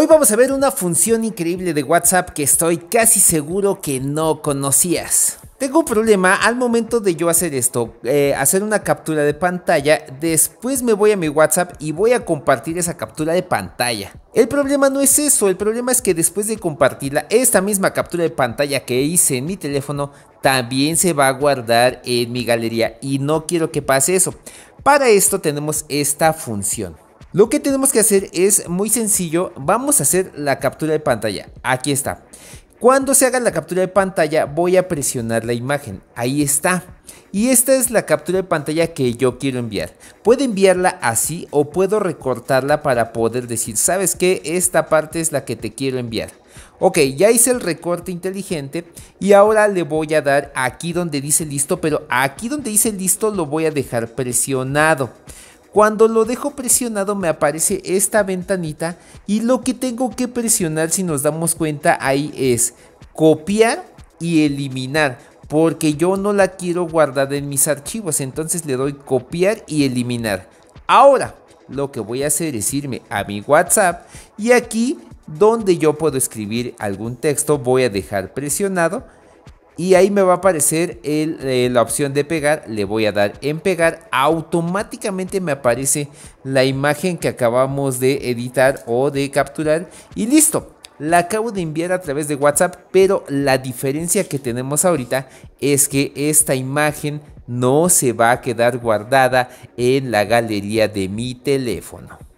Hoy vamos a ver una función increíble de WhatsApp que estoy casi seguro que no conocías. Tengo un problema al momento de yo hacer esto, eh, hacer una captura de pantalla, después me voy a mi WhatsApp y voy a compartir esa captura de pantalla. El problema no es eso, el problema es que después de compartirla, esta misma captura de pantalla que hice en mi teléfono también se va a guardar en mi galería y no quiero que pase eso. Para esto tenemos esta función. Lo que tenemos que hacer es muy sencillo, vamos a hacer la captura de pantalla, aquí está. Cuando se haga la captura de pantalla voy a presionar la imagen, ahí está. Y esta es la captura de pantalla que yo quiero enviar. Puedo enviarla así o puedo recortarla para poder decir, ¿sabes qué? Esta parte es la que te quiero enviar. Ok, ya hice el recorte inteligente y ahora le voy a dar aquí donde dice listo, pero aquí donde dice listo lo voy a dejar presionado. Cuando lo dejo presionado me aparece esta ventanita y lo que tengo que presionar si nos damos cuenta ahí es copiar y eliminar porque yo no la quiero guardar en mis archivos, entonces le doy copiar y eliminar. Ahora, lo que voy a hacer es irme a mi WhatsApp y aquí donde yo puedo escribir algún texto voy a dejar presionado y ahí me va a aparecer eh, la opción de pegar, le voy a dar en pegar, automáticamente me aparece la imagen que acabamos de editar o de capturar y listo. La acabo de enviar a través de WhatsApp, pero la diferencia que tenemos ahorita es que esta imagen no se va a quedar guardada en la galería de mi teléfono.